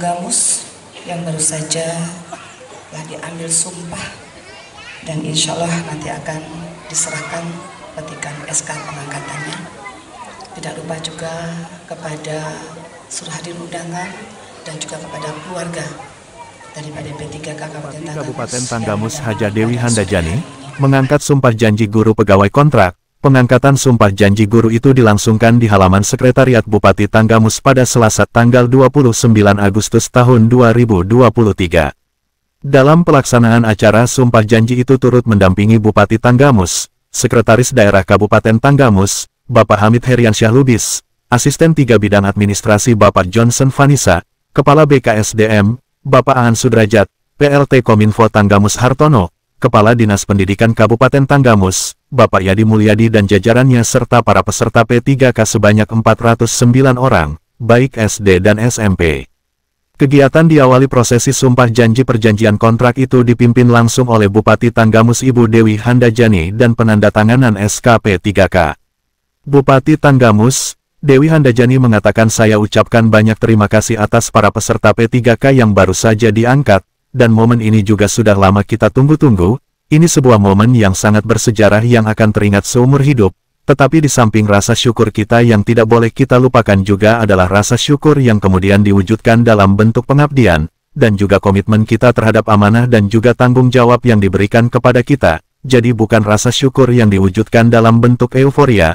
Gamus yang baru saja telah diambil sumpah dan insya Allah nanti akan diserahkan petikan SK pengangkatannya. Tidak lupa juga kepada suruh hadir undangan dan juga kepada keluarga daripada P3K Kabupaten Tanggamus Haja Dewi Handajani mengangkat sumpah janji guru pegawai kontrak Pengangkatan sumpah janji guru itu dilangsungkan di halaman Sekretariat Bupati Tanggamus pada Selasa tanggal 29 Agustus tahun 2023. Dalam pelaksanaan acara sumpah janji itu turut mendampingi Bupati Tanggamus, Sekretaris Daerah Kabupaten Tanggamus, Bapak Hamid Herian Lubis, Asisten Tiga Bidang Administrasi Bapak Johnson Vanisa, Kepala BKSDM, Bapak Aan Sudrajat, PLT Kominfo Tanggamus Hartono, Kepala Dinas Pendidikan Kabupaten Tanggamus, Bapak Yadi Mulyadi dan jajarannya serta para peserta P3K sebanyak 409 orang, baik SD dan SMP. Kegiatan diawali prosesi sumpah janji perjanjian kontrak itu dipimpin langsung oleh Bupati Tanggamus Ibu Dewi Handajani dan penandatanganan SKP 3K. Bupati Tanggamus, Dewi Handajani mengatakan saya ucapkan banyak terima kasih atas para peserta P3K yang baru saja diangkat, dan momen ini juga sudah lama kita tunggu-tunggu, ini sebuah momen yang sangat bersejarah yang akan teringat seumur hidup, tetapi di samping rasa syukur kita yang tidak boleh kita lupakan juga adalah rasa syukur yang kemudian diwujudkan dalam bentuk pengabdian, dan juga komitmen kita terhadap amanah dan juga tanggung jawab yang diberikan kepada kita, jadi bukan rasa syukur yang diwujudkan dalam bentuk euforia,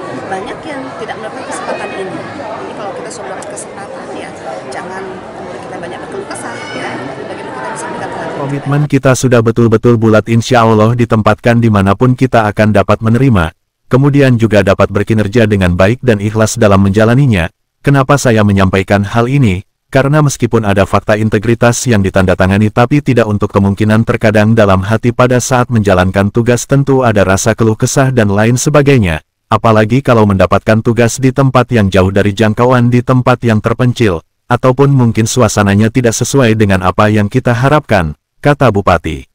banyak yang tidak mendapatkan kesempatan ini jadi kalau kita sudah dapat kesempatan ya jangan kita banyak berkeluh kesah ya bagaimana kita bisa mendapatkan komitmen kita sudah betul-betul bulat insya Allah ditempatkan dimanapun kita akan dapat menerima kemudian juga dapat berkinerja dengan baik dan ikhlas dalam menjalaninya kenapa saya menyampaikan hal ini karena meskipun ada fakta integritas yang ditandatangani tapi tidak untuk kemungkinan terkadang dalam hati pada saat menjalankan tugas tentu ada rasa keluh kesah dan lain sebagainya apalagi kalau mendapatkan tugas di tempat yang jauh dari jangkauan di tempat yang terpencil, ataupun mungkin suasananya tidak sesuai dengan apa yang kita harapkan, kata Bupati.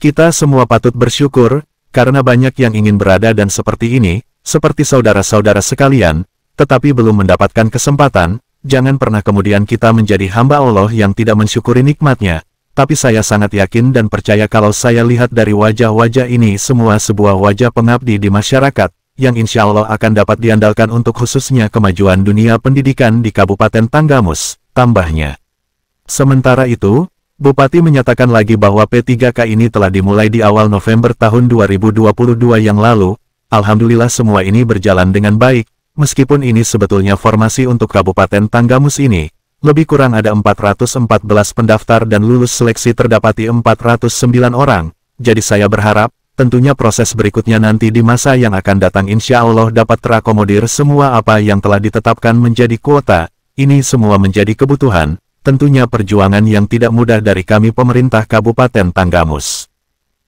Kita semua patut bersyukur, karena banyak yang ingin berada dan seperti ini, seperti saudara-saudara sekalian, tetapi belum mendapatkan kesempatan, jangan pernah kemudian kita menjadi hamba Allah yang tidak mensyukuri nikmatnya, tapi saya sangat yakin dan percaya kalau saya lihat dari wajah-wajah ini semua sebuah wajah pengabdi di masyarakat, yang insya Allah akan dapat diandalkan untuk khususnya kemajuan dunia pendidikan di Kabupaten Tanggamus, tambahnya. Sementara itu, Bupati menyatakan lagi bahwa P3K ini telah dimulai di awal November tahun 2022 yang lalu, Alhamdulillah semua ini berjalan dengan baik, meskipun ini sebetulnya formasi untuk Kabupaten Tanggamus ini, lebih kurang ada 414 pendaftar dan lulus seleksi terdapati 409 orang, jadi saya berharap, tentunya proses berikutnya nanti di masa yang akan datang insya Allah dapat terakomodir semua apa yang telah ditetapkan menjadi kuota, ini semua menjadi kebutuhan, tentunya perjuangan yang tidak mudah dari kami pemerintah Kabupaten Tanggamus.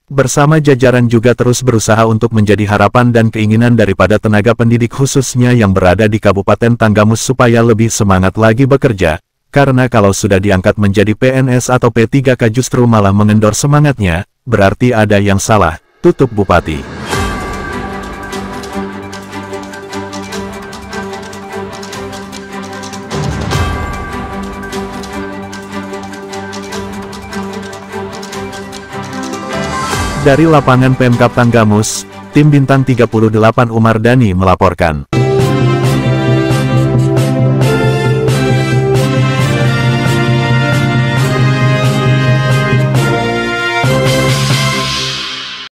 Bersama jajaran juga terus berusaha untuk menjadi harapan dan keinginan daripada tenaga pendidik khususnya yang berada di Kabupaten Tanggamus supaya lebih semangat lagi bekerja, karena kalau sudah diangkat menjadi PNS atau P3K justru malah mengendor semangatnya, berarti ada yang salah tutup Bupati. Dari lapangan Pemkap Tanggamus, tim Bintang 38 Umar Dani melaporkan.